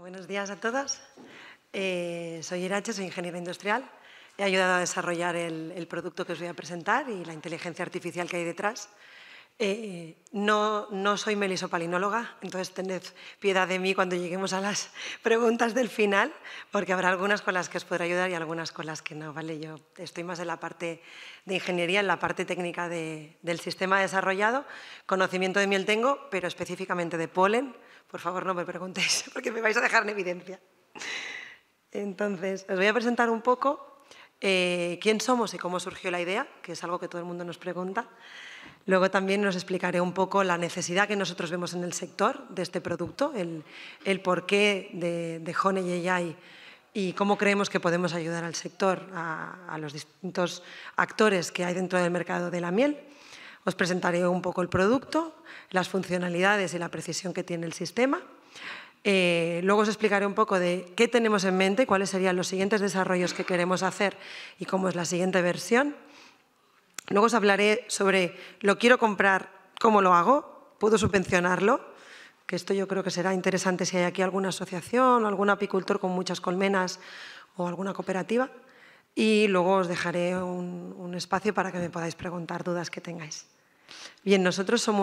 Buenos días a todas. Eh, soy Irache, soy ingeniera industrial. He ayudado a desarrollar el, producto que os voy a presentar y la inteligencia artificial que hay detrás. Eh, no, no soy melisopalinóloga, entonces tened piedad de mí cuando lleguemos a las preguntas del final, porque habrá algunas con las que os podré ayudar y algunas con las que no. ¿vale? Yo estoy más en la parte de ingeniería, en la parte técnica del sistema desarrollado. Conocimiento de miel tengo, pero específicamente de polen por favor, no me preguntéis, porque me vais a dejar en evidencia. Entonces, os voy a presentar un poco eh, quién somos y cómo surgió la idea, que es algo que todo el mundo nos pregunta. Luego también os explicaré un poco la necesidad que nosotros vemos en el sector de este producto, el, porqué de, Honey y cómo creemos que podemos ayudar al sector, a, los distintos actores que hay dentro del mercado de la miel. Os presentaré un poco el producto, las funcionalidades y la precisión que tiene el sistema. Eh, luego os explicaré un poco de qué tenemos en mente, cuáles serían los siguientes desarrollos que queremos hacer y cómo es la siguiente versión. Luego os hablaré sobre lo quiero comprar, cómo lo hago, puedo subvencionarlo, que esto yo creo que será interesante si hay aquí alguna asociación, algún apicultor con muchas colmenas o alguna cooperativa y luego os dejaré un, espacio para que me podáis preguntar dudas que tengáis. Bien, nosotros somos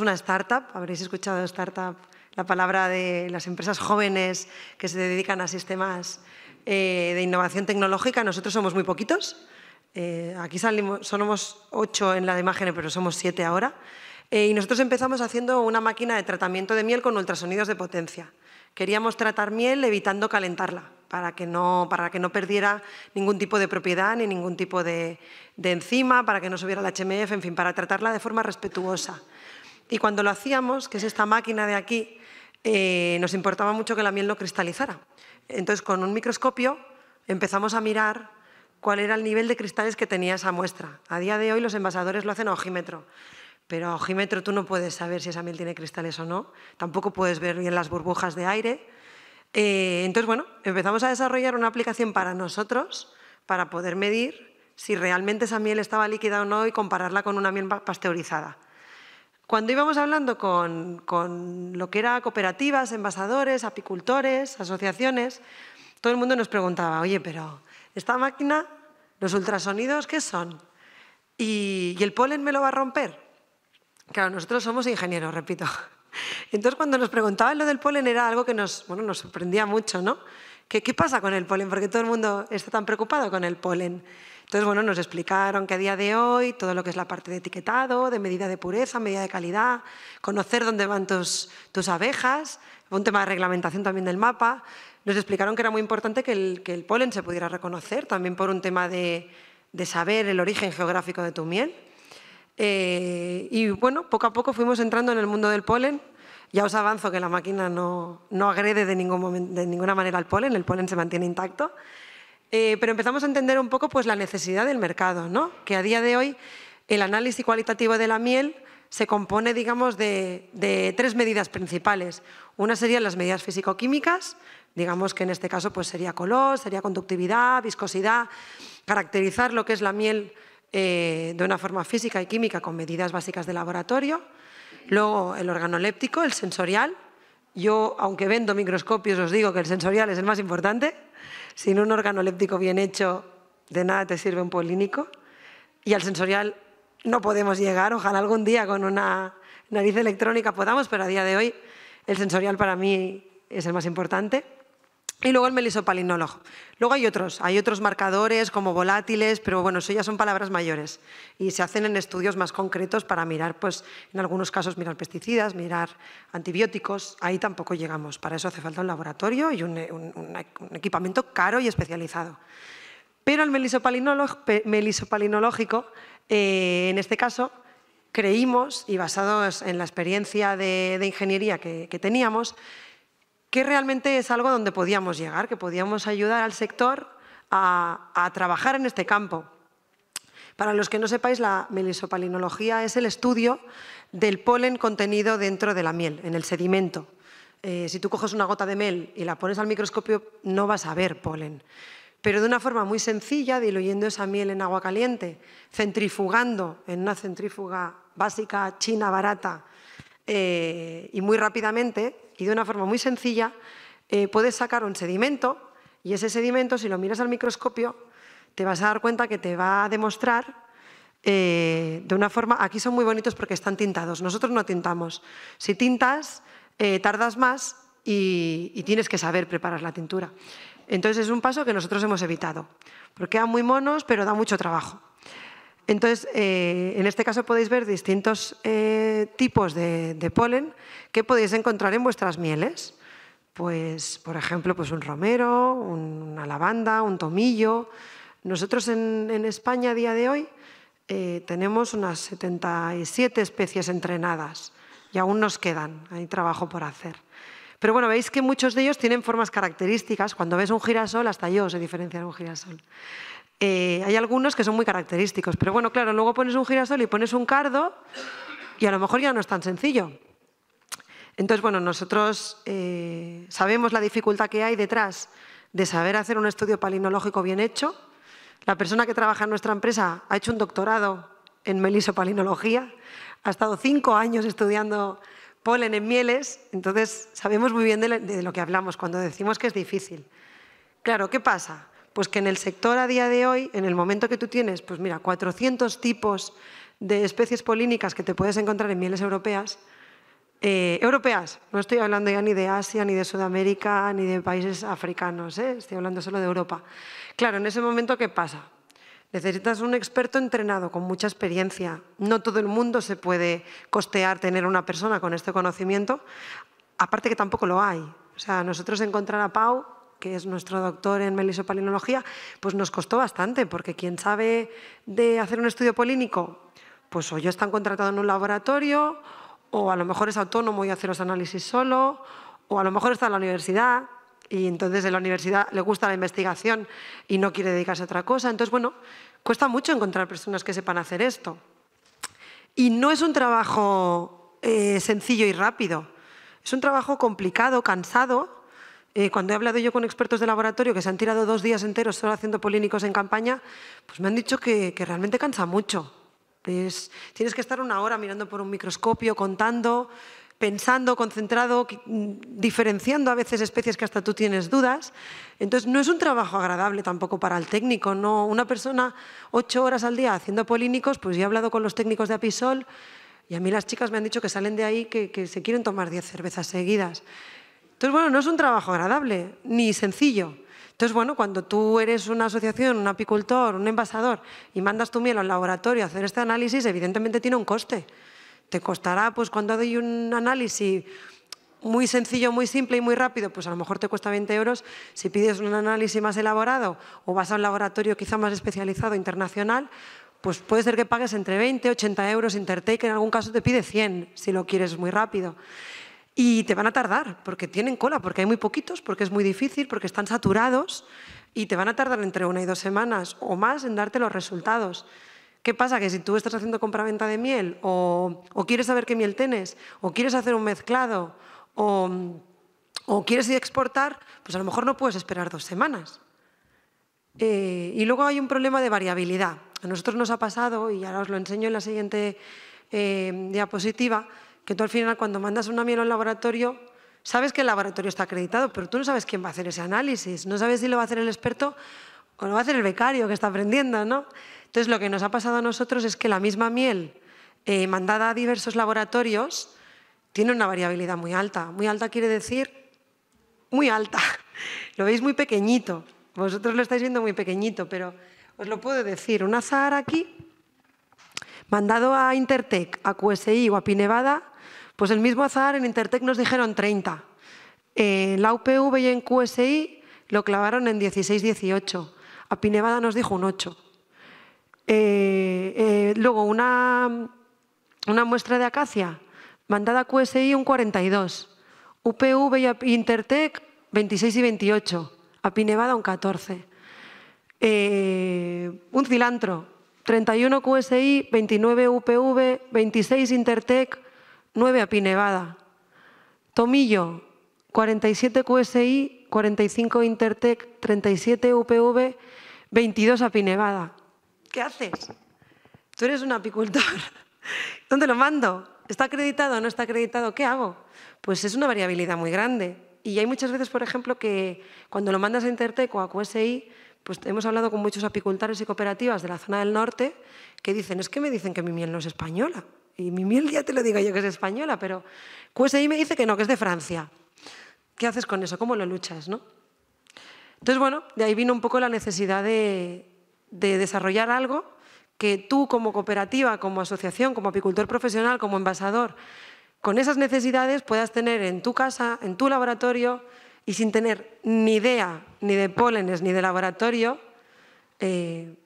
una, startup, habréis escuchado startup, la palabra de las empresas jóvenes que se dedican a sistemas eh, de innovación tecnológica, nosotros somos muy poquitos. Eh, aquí salimos, somos ocho en la de imágenes, pero somos siete ahora. Eh, y nosotros empezamos haciendo una máquina de tratamiento de miel con ultrasonidos de potencia. Queríamos tratar miel evitando calentarla para que no, para que no perdiera ningún tipo de propiedad ni ningún tipo de, enzima, para que no subiera la HMF, en fin, para tratarla de forma respetuosa. Y cuando lo hacíamos, que es esta máquina de aquí, eh, nos importaba mucho que la miel no cristalizara. Entonces, con un microscopio empezamos a mirar cuál era el nivel de cristales que tenía esa muestra. A día de hoy los envasadores lo hacen a ojímetro, pero a ojímetro tú no puedes saber si esa miel tiene cristales o no, tampoco puedes ver bien las burbujas de aire, eh, entonces, bueno, empezamos a desarrollar una aplicación para nosotros, para poder medir si realmente esa miel estaba líquida o no y compararla con una miel pasteurizada. Cuando íbamos hablando con, lo que era cooperativas, envasadores, apicultores, asociaciones, todo el mundo nos preguntaba, oye, pero esta máquina, los ultrasonidos, ¿qué son? y el polen me lo va a romper? Claro, nosotros somos ingenieros, repito. Entonces, cuando nos preguntaban lo del polen, era algo que nos, nos sorprendía mucho, ¿no? ¿Qué, pasa con el polen? Porque todo el mundo está tan preocupado con el polen. Entonces, bueno, nos explicaron que a día de hoy todo lo que es la parte de etiquetado, de medida de pureza, medida de calidad, conocer dónde van tus, abejas, un tema de reglamentación también del mapa. Nos explicaron que era muy importante que el, polen se pudiera reconocer, también por un tema de saber el origen geográfico de tu miel. Eh, y bueno, poco a poco fuimos entrando en el mundo del polen. Ya os avanzo que la máquina no, no agrede de, ninguna manera al polen, el polen se mantiene intacto. Eh, pero empezamos a entender un poco pues, la necesidad del mercado, ¿no? que a día de hoy el análisis cualitativo de la miel se compone digamos, de, tres medidas principales. Una serían las medidas físico-químicas, digamos que en este caso pues, sería color, sería conductividad, viscosidad, caracterizar lo que es la miel eh, de una forma física y química con medidas básicas de laboratorio. Luego el organoléptico, el sensorial. Yo, aunque vendo microscopios, os digo que el sensorial es el más importante. Sin un organoléptico bien hecho, de nada te sirve un polínico. Y al sensorial no podemos llegar. Ojalá algún día con una nariz electrónica podamos, pero a día de hoy el sensorial para mí es el más importante. Y luego el melisopalinólogo. Luego hay otros, hay otros marcadores como volátiles, pero bueno, eso ya son palabras mayores y se hacen en estudios más concretos para mirar, pues en algunos casos mirar pesticidas, mirar antibióticos, ahí tampoco llegamos. Para eso hace falta un laboratorio y un, equipamiento caro y especializado. Pero el melisopalinológico, eh, en este caso, creímos, y basados en la experiencia de, ingeniería que teníamos, que realmente es algo donde podíamos llegar, que podíamos ayudar al sector a, trabajar en este campo. Para los que no sepáis, la melisopalinología es el estudio del polen contenido dentro de la miel, en el sedimento. Eh, si tú coges una gota de mel y la pones al microscopio, no vas a ver polen. Pero de una forma muy sencilla, diluyendo esa miel en agua caliente, centrifugando en una centrífuga básica china barata eh, y muy rápidamente, y de una forma muy sencilla eh, puedes sacar un sedimento y ese sedimento, si lo miras al microscopio, te vas a dar cuenta que te va a demostrar eh, de una forma... Aquí son muy bonitos porque están tintados. Nosotros no tintamos. Si tintas, eh, tardas más y, tienes que saber preparar la tintura. Entonces es un paso que nosotros hemos evitado, porque da muy monos, pero da mucho trabajo. Entonces, eh, en este caso podéis ver distintos eh, tipos de, polen que podéis encontrar en vuestras mieles. Pues, por ejemplo, pues un romero, una lavanda, un tomillo. Nosotros en, España a día de hoy eh, tenemos unas 77 especies entrenadas y aún nos quedan, hay trabajo por hacer. Pero bueno, veis que muchos de ellos tienen formas características. Cuando ves un girasol, hasta yo sé de un girasol. Eh, hay algunos que son muy característicos, pero bueno, claro, luego pones un girasol y pones un cardo y a lo mejor ya no es tan sencillo. Entonces, bueno, nosotros eh, sabemos la dificultad que hay detrás de saber hacer un estudio palinológico bien hecho. La persona que trabaja en nuestra empresa ha hecho un doctorado en melisopalinología, ha estado cinco años estudiando polen en mieles, entonces sabemos muy bien de lo que hablamos cuando decimos que es difícil. Claro, ¿qué pasa? Pues que en el sector a día de hoy, en el momento que tú tienes, pues mira, 400 tipos de especies polínicas que te puedes encontrar en mieles europeas, eh, europeas, no estoy hablando ya ni de Asia, ni de Sudamérica, ni de países africanos, ¿eh? estoy hablando solo de Europa. Claro, en ese momento, ¿qué pasa? Necesitas un experto entrenado con mucha experiencia. No todo el mundo se puede costear tener una persona con este conocimiento, aparte que tampoco lo hay. O sea, nosotros encontrar a Pau que es nuestro doctor en melisopalinología, pues nos costó bastante, porque quien sabe de hacer un estudio polínico, pues o yo están contratado en un laboratorio, o a lo mejor es autónomo y hace los análisis solo, o a lo mejor está en la universidad y entonces en la universidad le gusta la investigación y no quiere dedicarse a otra cosa. Entonces, bueno, cuesta mucho encontrar personas que sepan hacer esto. Y no es un trabajo eh, sencillo y rápido, es un trabajo complicado, cansado, eh, cuando he hablado yo con expertos de laboratorio que se han tirado dos días enteros solo haciendo polínicos en campaña, pues me han dicho que, realmente cansa mucho. tienes que estar una hora mirando por un microscopio, contando, pensando, concentrado, mm, diferenciando a veces especies que hasta tú tienes dudas. Entonces, no es un trabajo agradable tampoco para el técnico. ¿no? Una persona ocho horas al día haciendo polínicos, pues yo he hablado con los técnicos de Apisol y a mí las chicas me han dicho que salen de ahí que, que se quieren tomar diez cervezas seguidas. Entonces, bueno, no es un trabajo agradable ni sencillo. Entonces, bueno, cuando tú eres una asociación, un apicultor, un envasador y mandas tu miel al laboratorio a hacer este análisis, evidentemente tiene un coste. Te costará, pues cuando doy un análisis muy sencillo, muy simple y muy rápido, pues a lo mejor te cuesta 20 euros. Si pides un análisis más elaborado o vas a un laboratorio quizá más especializado internacional, pues puede ser que pagues entre 20 y 80 euros Intertake, en algún caso te pide 100 si lo quieres muy rápido. Y te van a tardar, porque tienen cola, porque hay muy poquitos, porque es muy difícil, porque están saturados y te van a tardar entre una y dos semanas o más en darte los resultados. ¿Qué pasa? Que si tú estás haciendo compraventa de miel o, quieres saber qué miel tienes o quieres hacer un mezclado o, quieres ir a exportar, pues a lo mejor no puedes esperar dos semanas. Eh, y luego hay un problema de variabilidad. A nosotros nos ha pasado, y ahora os lo enseño en la siguiente eh, diapositiva, que tú al final cuando mandas una miel al laboratorio, sabes que el laboratorio está acreditado, pero tú no sabes quién va a hacer ese análisis, no sabes si lo va a hacer el experto o lo va a hacer el becario que está aprendiendo, ¿no? Entonces lo que nos ha pasado a nosotros es que la misma miel eh, mandada a diversos laboratorios tiene una variabilidad muy alta. Muy alta quiere decir muy alta. Lo veis muy pequeñito. Vosotros lo estáis viendo muy pequeñito, pero os lo puedo decir. Un azar aquí, mandado a Intertec, a QSI o a Pinevada, pues el mismo azar en Intertec nos dijeron 30. En eh, la UPV y en QSI lo clavaron en 16-18. A Pinevada nos dijo un 8. Eh, eh, luego, una, muestra de acacia, mandada a QSI un 42. UPV y Intertec 26 y 28. A Pinevada un 14. un cilantro, 31 QSI, 29 UPV, 26 Intertec, 9 a Pinevada, Tomillo, 47 QSI, 45 Intertec, 37 UPV, 22 a Pinevada. ¿Qué haces? Tú eres un apicultor. ¿Dónde lo mando? ¿Está acreditado o no está acreditado? ¿Qué hago? Pues es una variabilidad muy grande. Y hay muchas veces, por ejemplo, que cuando lo mandas a Intertec o a QSI, pues hemos hablado con muchos apicultores y cooperativas de la zona del norte que dicen, es que me dicen que mi miel no es española. Y mi miel ya te lo digo yo que es española, pero QSI me dice que no, que es de Francia. ¿Qué haces con eso? ¿Cómo lo luchas? ¿no? Entonces, bueno, de ahí vino un poco la necesidad de, desarrollar algo que tú como cooperativa, como asociación, como apicultor profesional, como envasador, con esas necesidades puedas tener en tu casa, en tu laboratorio, y sin tener ni idea ni de pólenes ni de laboratorio, eh,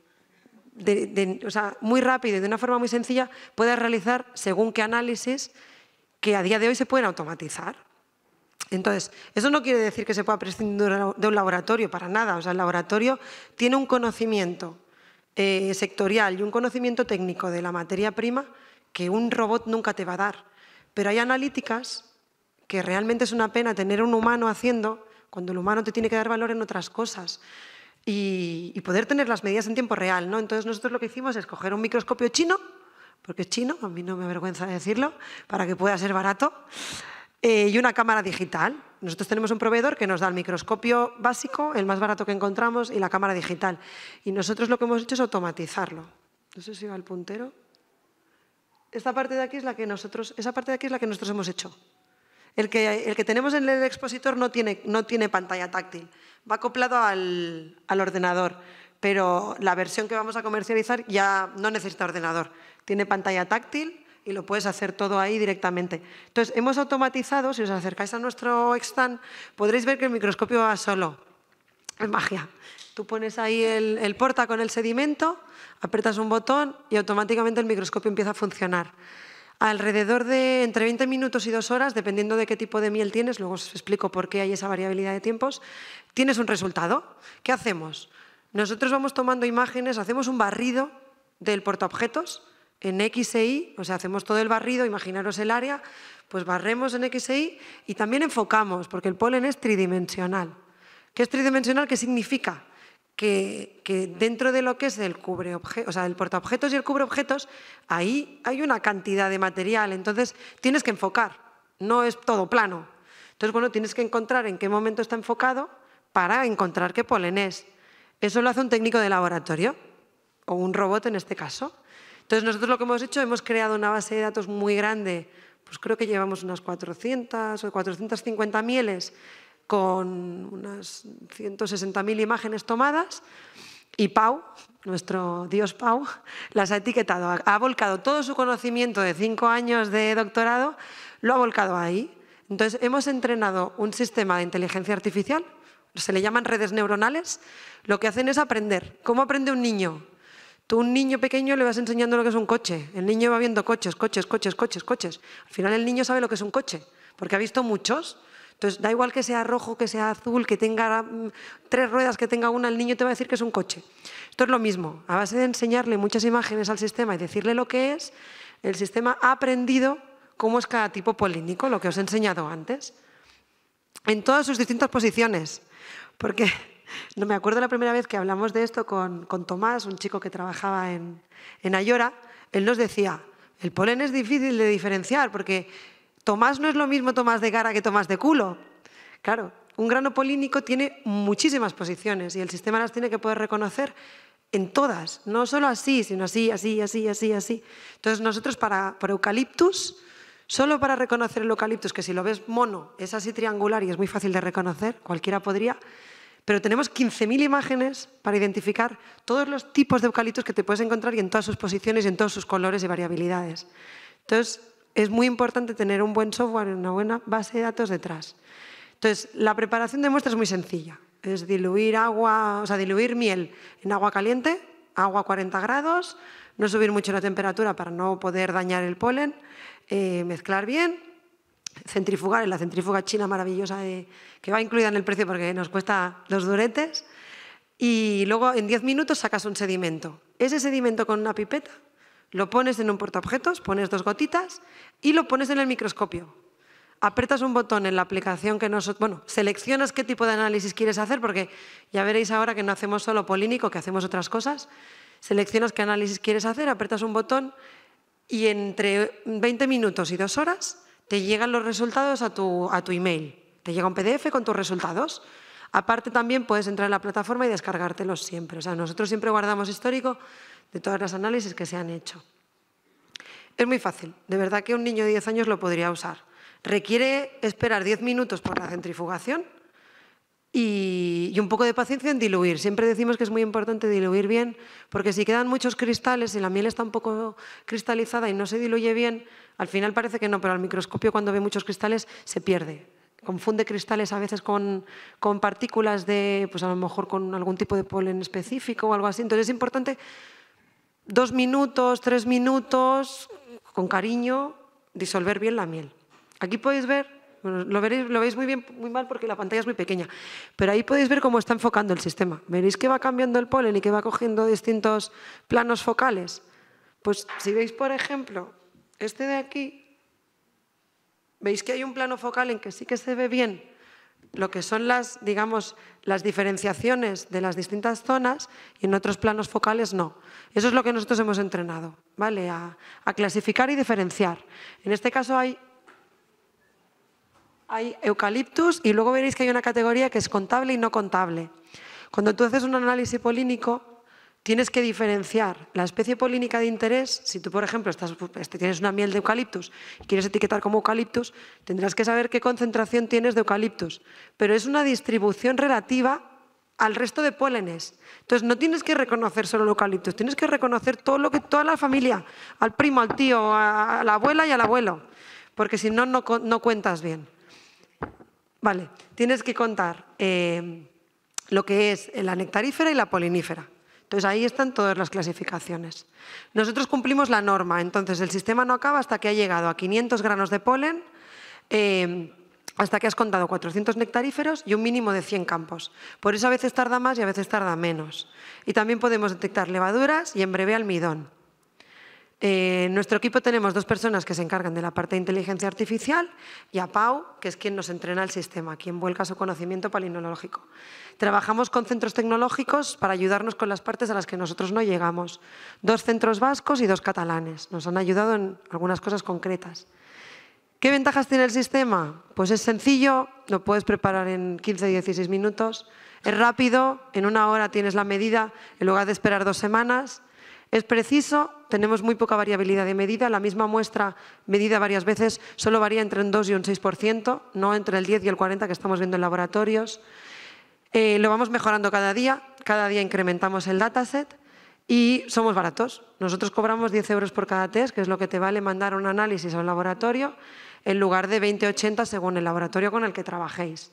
o sea, muy rápido y de una forma muy sencilla puedes realizar según qué análisis que a día de hoy se pueden automatizar. Entonces, eso no quiere decir que se pueda prescindir de un laboratorio, para nada. O sea, el laboratorio tiene un conocimiento eh, sectorial y un conocimiento técnico de la materia prima que un robot nunca te va a dar. Pero hay analíticas que realmente es una pena tener un humano haciendo cuando el humano te tiene que dar valor en otras cosas y, poder tener las medidas en tiempo real. ¿no? Entonces nosotros lo que hicimos es coger un microscopio chino, porque es chino, a mí no me avergüenza decirlo, para que pueda ser barato, eh, y una cámara digital. Nosotros tenemos un proveedor que nos da el microscopio básico, el más barato que encontramos, y la cámara digital. Y nosotros lo que hemos hecho es automatizarlo. No sé si va el puntero. Esta parte de aquí es la que nosotros, esa parte de aquí es la que nosotros hemos hecho. El que, tenemos en el expositor no tiene pantalla táctil va acoplado al, al ordenador, pero la versión que vamos a comercializar ya no necesita ordenador. Tiene pantalla táctil y lo puedes hacer todo ahí directamente. Entonces, hemos automatizado, si os acercáis a nuestro stand, podréis ver que el microscopio va solo. Es magia. Tú pones ahí el, el porta con el sedimento, apretas un botón y automáticamente el microscopio empieza a funcionar alrededor de entre 20 minutos y dos horas, dependiendo de qué tipo de miel tienes, luego os explico por qué hay esa variabilidad de tiempos, tienes un resultado. ¿Qué hacemos? Nosotros vamos tomando imágenes, hacemos un barrido del portaobjetos en X e Y, o sea, hacemos todo el barrido, imaginaros el área, pues barremos en X e Y y también enfocamos, porque el polen es tridimensional. ¿Qué es tridimensional? ¿Qué significa? que, que, dentro de lo que es el cubre o el portaobjetos y el cubreobjetos, ahí hay una cantidad de material, entonces tienes que enfocar, no es todo plano. Entonces, bueno, tienes que encontrar en qué momento está enfocado para encontrar qué polen es. Eso lo hace un técnico de laboratorio o un robot en este caso. Entonces, nosotros lo que hemos hecho, hemos creado una base de datos muy grande, pues creo que llevamos unas 400 o 450 mieles con unas 160.000 imágenes tomadas y Pau, nuestro dios Pau, las ha etiquetado, ha volcado todo su conocimiento de cinco años de doctorado, lo ha volcado ahí. Entonces hemos entrenado un sistema de inteligencia artificial, se le llaman redes neuronales, lo que hacen es aprender. ¿Cómo aprende un niño? Tú un niño pequeño le vas enseñando lo que es un coche. El niño va viendo coches, coches, coches, coches, coches. Al final el niño sabe lo que es un coche, porque ha visto muchos. Entonces, da igual que sea rojo, que sea azul, que tenga mm, tres ruedas, que tenga una, el niño te va a decir que es un coche. Esto es lo mismo. A base de enseñarle muchas imágenes al sistema y decirle lo que es, el sistema ha aprendido cómo es cada tipo polínico, lo que os he enseñado antes, en todas sus distintas posiciones. Porque no me acuerdo la primera vez que hablamos de esto con, Tomás, un chico que trabajaba en, en Ayora, él nos decía, el polen es difícil de diferenciar porque Tomás no es lo mismo Tomás de cara que Tomás de culo. Claro, un grano polínico tiene muchísimas posiciones y el sistema las tiene que poder reconocer en todas, no solo así, sino así, así, así, así, así. Entonces nosotros para, para eucaliptus, solo para reconocer el eucaliptus, que si lo ves mono, es así triangular y es muy fácil de reconocer, cualquiera podría, pero tenemos 15.000 imágenes para identificar todos los tipos de eucaliptus que te puedes encontrar y en todas sus posiciones y en todos sus colores y variabilidades. Entonces, es muy importante tener un buen software, una buena base de datos detrás. Entonces, la preparación de muestra es muy sencilla. Es diluir agua, o sea, diluir miel en agua caliente, agua a 40 grados, no subir mucho la temperatura para no poder dañar el polen, eh, mezclar bien, centrifugar en la centrifuga china maravillosa que va incluida en el precio porque nos cuesta dos duretes, y luego en 10 minutos sacas un sedimento. Ese sedimento con una pipeta lo pones en un portaobjetos, pones dos gotitas y lo pones en el microscopio. Apretas un botón en la aplicación que nosotros... Bueno, seleccionas qué tipo de análisis quieres hacer porque ya veréis ahora que no hacemos solo polínico, que hacemos otras cosas. Seleccionas qué análisis quieres hacer, apretas un botón y entre 20 minutos y dos horas te llegan los resultados a tu, a tu email. Te llega un PDF con tus resultados. Aparte también puedes entrar en la plataforma y descargártelos siempre. O sea, nosotros siempre guardamos histórico de todas las análisis que se han hecho. Es muy fácil, de verdad que un niño de 10 años lo podría usar. Requiere esperar 10 minutos por la centrifugación y, y, un poco de paciencia en diluir. Siempre decimos que es muy importante diluir bien, porque si quedan muchos cristales y la miel está un poco cristalizada y no se diluye bien, al final parece que no, pero al microscopio cuando ve muchos cristales se pierde, confunde cristales a veces con, partículas de, pues a lo mejor con algún tipo de polen específico o algo así. Entonces es importante dos minutos, tres minutos, con cariño, disolver bien la miel. Aquí podéis ver, lo, veréis, lo veis muy, bien, muy mal porque la pantalla es muy pequeña, pero ahí podéis ver cómo está enfocando el sistema. Veréis que va cambiando el polen y que va cogiendo distintos planos focales. Pues si veis, por ejemplo, este de aquí, veis que hay un plano focal en que sí que se ve bien lo que son las, digamos, las diferenciaciones de las distintas zonas y en otros planos focales no. Eso es lo que nosotros hemos entrenado, ¿vale? A, clasificar y diferenciar. En este caso hay, hay eucaliptus y luego veréis que hay una categoría que es contable y no contable. Cuando tú haces un análisis polínico, tienes que diferenciar la especie polínica de interés. Si tú, por ejemplo, estás, pues, tienes una miel de eucaliptus y quieres etiquetar como eucaliptus, tendrás que saber qué concentración tienes de eucaliptus. Pero es una distribución relativa al resto de pólenes. Entonces, no tienes que reconocer solo el eucaliptus, tienes que reconocer todo lo que, toda la familia, al primo, al tío, a, la abuela y al abuelo, porque si no, no, cuentas bien. Vale, tienes que contar eh, lo que es la nectarífera y la polinífera. Entonces ahí están todas las clasificaciones. Nosotros cumplimos la norma, entonces el sistema no acaba hasta que ha llegado a 500 granos de polen, eh, hasta que has contado 400 nectaríferos y un mínimo de 100 campos. Por eso a veces tarda más y a veces tarda menos. Y también podemos detectar levaduras y en breve almidón. Eh, en nuestro equipo tenemos dos personas que se encargan de la parte de inteligencia artificial y a Pau, que es quien nos entrena el sistema, quien vuelca su conocimiento palinológico. Trabajamos con centros tecnológicos para ayudarnos con las partes a las que nosotros no llegamos. Dos centros vascos y dos catalanes. Nos han ayudado en algunas cosas concretas. ¿Qué ventajas tiene el sistema? Pues es sencillo, lo puedes preparar en 15-16 minutos, es rápido, en una hora tienes la medida en lugar de esperar dos semanas, es preciso tenemos muy poca variabilidad de medida. La misma muestra medida varias veces solo varía entre un 2 y un 6%, no entre el 10 y el 40% que estamos viendo en laboratorios. Eh, lo vamos mejorando cada día, cada día incrementamos el dataset y somos baratos. Nosotros cobramos 10 euros por cada test, que es lo que te vale mandar un análisis a un laboratorio, en lugar de 20-80 según el laboratorio con el que trabajéis.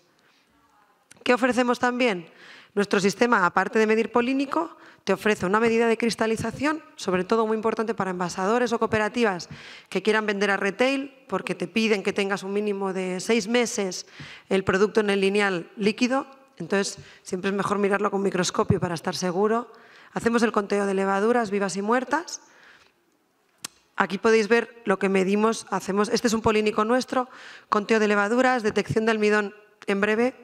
¿Qué ofrecemos también? Nuestro sistema, aparte de medir polínico, te ofrece una medida de cristalización, sobre todo muy importante para envasadores o cooperativas que quieran vender a retail, porque te piden que tengas un mínimo de seis meses el producto en el lineal líquido, entonces siempre es mejor mirarlo con microscopio para estar seguro. Hacemos el conteo de levaduras vivas y muertas. Aquí podéis ver lo que medimos, hacemos, este es un polínico nuestro, conteo de levaduras, detección de almidón en breve,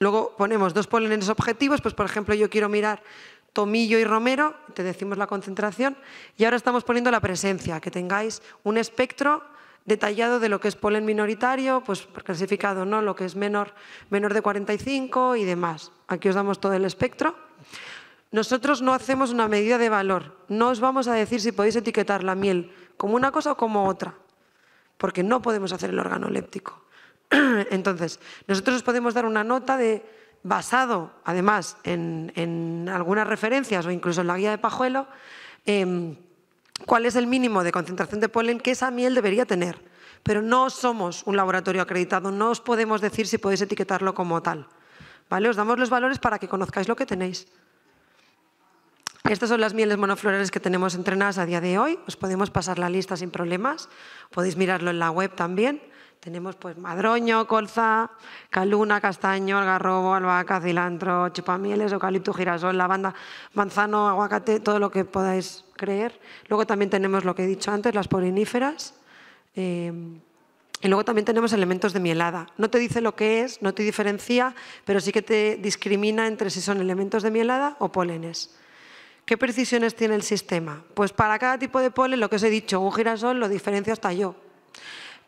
Luego ponemos dos polines objetivos, pues por ejemplo yo quiero mirar tomillo y romero, te decimos la concentración, y ahora estamos poniendo la presencia, que tengáis un espectro detallado de lo que es polen minoritario, pues clasificado, ¿no? Lo que es menor, menor de 45 y demás. Aquí os damos todo el espectro. Nosotros no hacemos una medida de valor. No os vamos a decir si podéis etiquetar la miel como una cosa o como otra, porque no podemos hacer el órgano léptico. Entonces, nosotros os podemos dar una nota de basado además en, algunas referencias o incluso en la guía de Pajuelo, em, cuál es el mínimo de concentración de polen que esa miel debería tener. Pero no somos un laboratorio acreditado, no os podemos decir si podéis etiquetarlo como tal. ¿Vale? Os damos los valores para que conozcáis lo que tenéis. Estas son las mieles monoflorales que tenemos entrenadas a día de hoy. Os podemos pasar la lista sin problemas. Podéis mirarlo en la web también. Tenemos pues madroño, colza, caluna, castaño, algarrobo, albahaca, cilantro, chupamieles, eucalipto, girasol, lavanda, manzano, aguacate, todo lo que podáis creer. Luego también tenemos lo que he dicho antes, las poliníferas. Eh, y luego también tenemos elementos de mielada. No te dice lo que es, no te diferencia, pero sí que te discrimina entre si son elementos de mielada o polenes. ¿Qué precisiones tiene el sistema? Pues para cada tipo de polen, lo que os he dicho, un girasol lo diferencia hasta yo.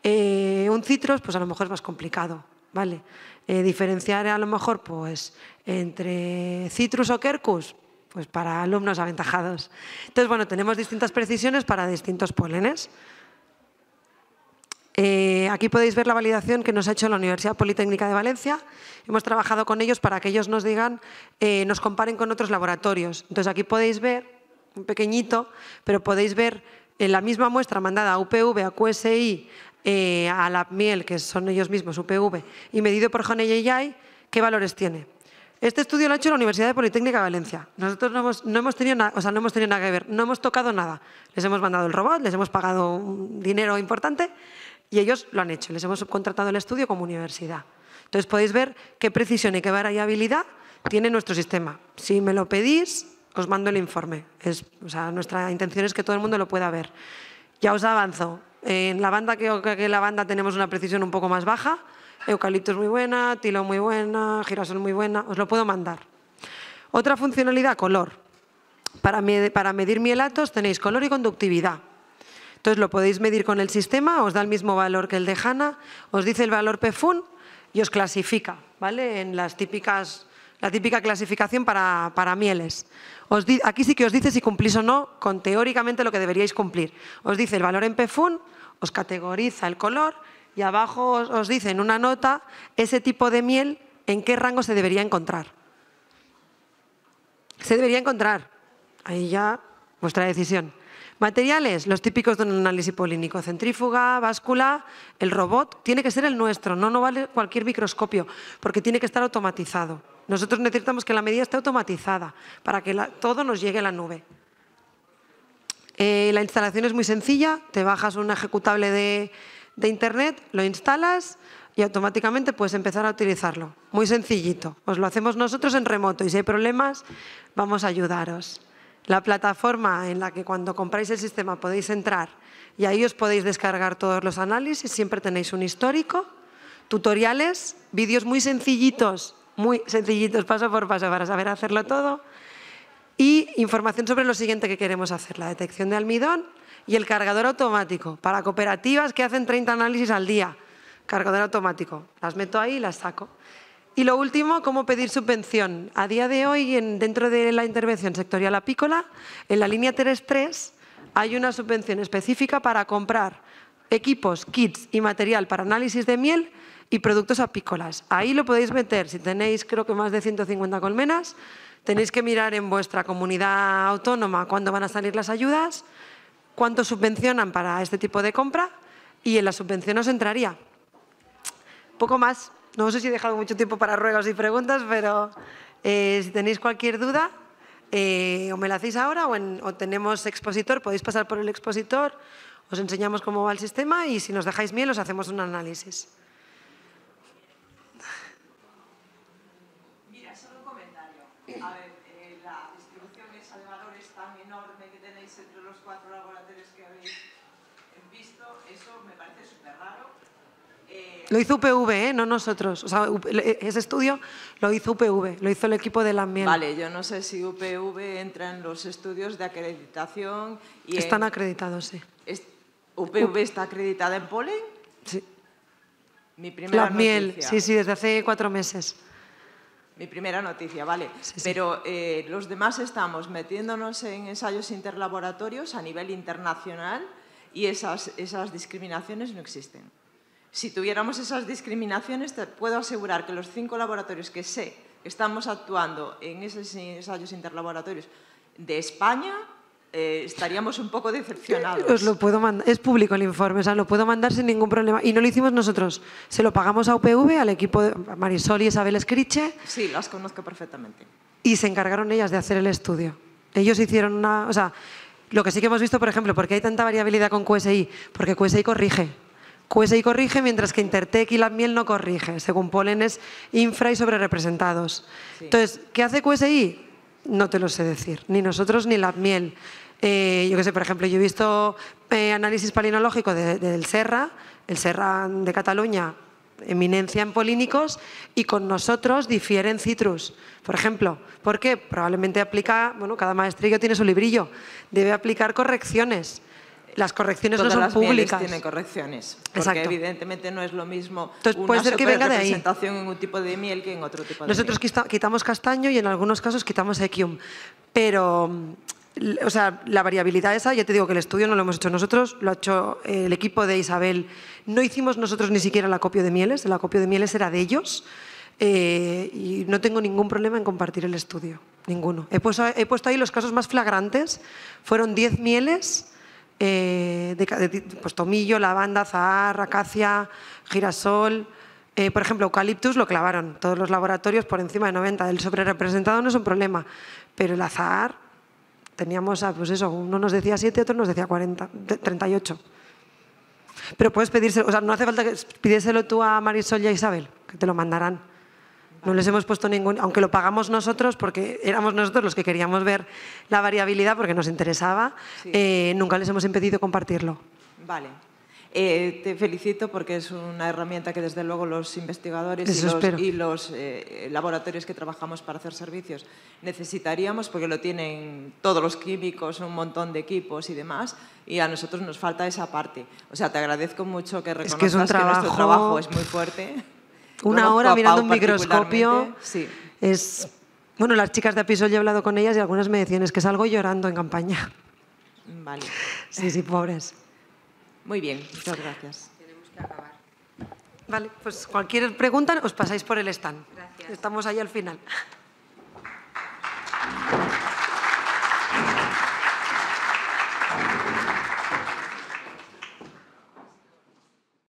Eh, un Citrus, pues a lo mejor es más complicado, ¿vale? Eh, diferenciar a lo mejor pues, entre citrus o quercus, pues para alumnos aventajados. Entonces, bueno, tenemos distintas precisiones para distintos polenes. Eh, aquí podéis ver la validación que nos ha hecho la Universidad Politécnica de Valencia. Hemos trabajado con ellos para que ellos nos digan, nos comparen con otros laboratorios. Entonces aquí podéis ver, un pequeñito, pero podéis ver en la misma muestra mandada a UPV, a QSI, eh, a la miel, que son ellos mismos, UPV, y medido por Haneyay, ¿qué valores tiene? Este estudio lo ha hecho la Universidad Politécnica de Valencia. Nosotros no hemos, tenido nada, o que ver, no hemos tocado nada. Les hemos mandado el robot, les hemos pagado un dinero importante y ellos lo han hecho. Les hemos contratado el estudio como universidad. Entonces podéis ver qué precisión y qué variabilidad tiene nuestro sistema. Si me lo pedís, os mando el informe. Es, sea, nuestra intención es que todo el mundo lo pueda ver. Ya os avanzo en la banda que la banda tenemos una precisión un poco más baja. Eucalipto es muy buena, tilo muy buena, girasol muy buena, os lo puedo mandar. Otra funcionalidad, color. Para, medir mielatos tenéis color y conductividad. Entonces lo podéis medir con el sistema, os da el mismo valor que el de HANA, os dice el valor pefun y os clasifica ¿vale? en las típicas la típica clasificación para, mieles. aquí sí que os dice si cumplís o no con teóricamente lo que deberíais cumplir. Os dice el valor en pefún, os categoriza el color y abajo os, os dice en una nota ese tipo de miel en qué rango se debería encontrar. Se debería encontrar. Ahí ya vuestra decisión. Materiales, los típicos de un análisis polínico, centrífuga, báscula, el robot, tiene que ser el nuestro, no, no vale cualquier microscopio, porque tiene que estar automatizado. Nosotros necesitamos que la medida esté automatizada para que todo nos llegue a la nube. Eh, la instalación es muy sencilla, te bajas un ejecutable de, de internet, lo instalas, y automáticamente puedes empezar a utilizarlo. Muy sencillito. Os lo hacemos nosotros en remoto y si hay problemas vamos a ayudaros la plataforma en la que cuando compráis el sistema podéis entrar y ahí os podéis descargar todos los análisis, siempre tenéis un histórico, tutoriales, vídeos muy sencillitos, muy sencillitos, paso por paso para saber hacerlo todo y información sobre lo siguiente que queremos hacer, la detección de almidón y el cargador automático para cooperativas que hacen 30 análisis al día, cargador automático, las meto ahí y las saco. Y lo último, cómo pedir subvención. A día de hoy, dentro de la intervención sectorial apícola, en la línea 3.3 hay una subvención específica para comprar equipos, kits y material para análisis de miel y productos apícolas. Ahí lo podéis meter. Si tenéis, creo que más de 150 colmenas, tenéis que mirar en vuestra comunidad autónoma cuándo van a salir las ayudas, cuánto subvencionan para este tipo de compra y en la subvención os entraría. Poco más. No sé si he dejado mucho tiempo para ruegos y preguntas, pero eh, si tenéis cualquier duda, eh, o me la hacéis ahora o, en, o, tenemos expositor, podéis pasar por el expositor, os enseñamos cómo va el sistema y si nos dejáis miel os hacemos un análisis. Mira, solo un comentario. A ver, eh, la distribución de salvadores tan enorme que tenéis entre los cuatro laboratorios que habéis visto, eso me parece súper raro lo hizo UPV, ¿eh? no nosotros. ese estudio lo hizo UPV, lo hizo el equipo de la miel. Vale, yo no sé si UPV entra en los estudios de acreditación. Y Están acreditados, sí. ¿UPV está acreditada en Polen? Sí. Mi primera la miel, sí, sí, desde hace cuatro meses. Mi primera noticia, vale. Pero eh, los demás estamos metiéndonos en ensayos interlaboratorios a nivel internacional y esas discriminaciones no existen. Si tuviéramos esas discriminaciones, te puedo asegurar que los cinco laboratorios que sé que estamos actuando en esos ensayos interlaboratorios de España, eh, estaríamos un poco decepcionados. Os lo puedo es público el informe, o sea, lo puedo mandar sin ningún problema. Y no lo hicimos nosotros, se lo pagamos a UPV, al equipo de Marisol y Isabel Escriche. Sí, las conozco perfectamente. Y se encargaron ellas de hacer el estudio. Ellos hicieron una, o sea, lo que sí que hemos visto, por ejemplo, porque hay tanta variabilidad con QSI, porque QSI corrige. QSI corrige, mientras que Intertec y Miel no corrigen, según polenes infra y sobrerepresentados. Entonces, ¿qué hace QSI? No te lo sé decir, ni nosotros ni LabMiel. Eh, yo que sé, por ejemplo, yo he visto eh, análisis palinológico del Serra, el Serra de Cataluña, eminencia en polínicos, y con nosotros difieren citrus, por ejemplo. ¿por qué? Probablemente aplica, bueno, cada maestrillo tiene su librillo, debe aplicar correcciones las correcciones no son públicas. las públicas. tiene correcciones, porque evidentemente no es lo mismo Entonces, puede una ser que venga de ahí. en un tipo de miel que en otro tipo Nosotros quitamos castaño y en algunos casos quitamos equium, pero o sea, la variabilidad esa, ya te digo que el estudio no lo hemos hecho nosotros, lo ha hecho eh, el equipo de Isabel. No hicimos nosotros ni siquiera el acopio de mieles, el acopio de mieles era de ellos. Eh, y no tengo ningún problema en compartir el estudio, ninguno. He puesto, he puesto ahí los casos más flagrantes, fueron 10 mieles, eh, de, pues, tomillo, lavanda, zahar, acacia, girasol. Eh, por ejemplo, eucaliptus lo clavaron todos los laboratorios por encima de 90. El sobrerepresentado no es un problema, pero el azar, teníamos, pues eso, uno nos decía 7, otro nos decía 40, 38. Pero puedes pedírselo, o sea, no hace falta que pídeselo tú a Marisol y a Isabel, que te lo mandarán. No les hemos puesto ningún, aunque lo pagamos nosotros, porque éramos nosotros los que queríamos ver la variabilidad porque nos interesaba, eh, nunca les hemos impedido compartirlo. Vale. Eh, te felicito porque es una herramienta que desde luego los investigadores y los, eh, laboratorios que trabajamos para hacer servicios necesitaríamos porque lo tienen todos los químicos, un montón de equipos y demás y a nosotros nos falta esa parte. O sea, te agradezco mucho que reconozcas que nuestro trabajo es muy fuerte. Una hora mirando un microscopio. Es. Bueno, las chicas de Apisol he hablado con ellas y algunas me decían, es que salgo llorando en campaña. Mm, vale. Sí, sí, pobres. Muy bien, muchas gracias. Tenemos que acabar. Vale, pues cualquier pregunta os pasáis por el stand. Gracias. Estamos ahí al final.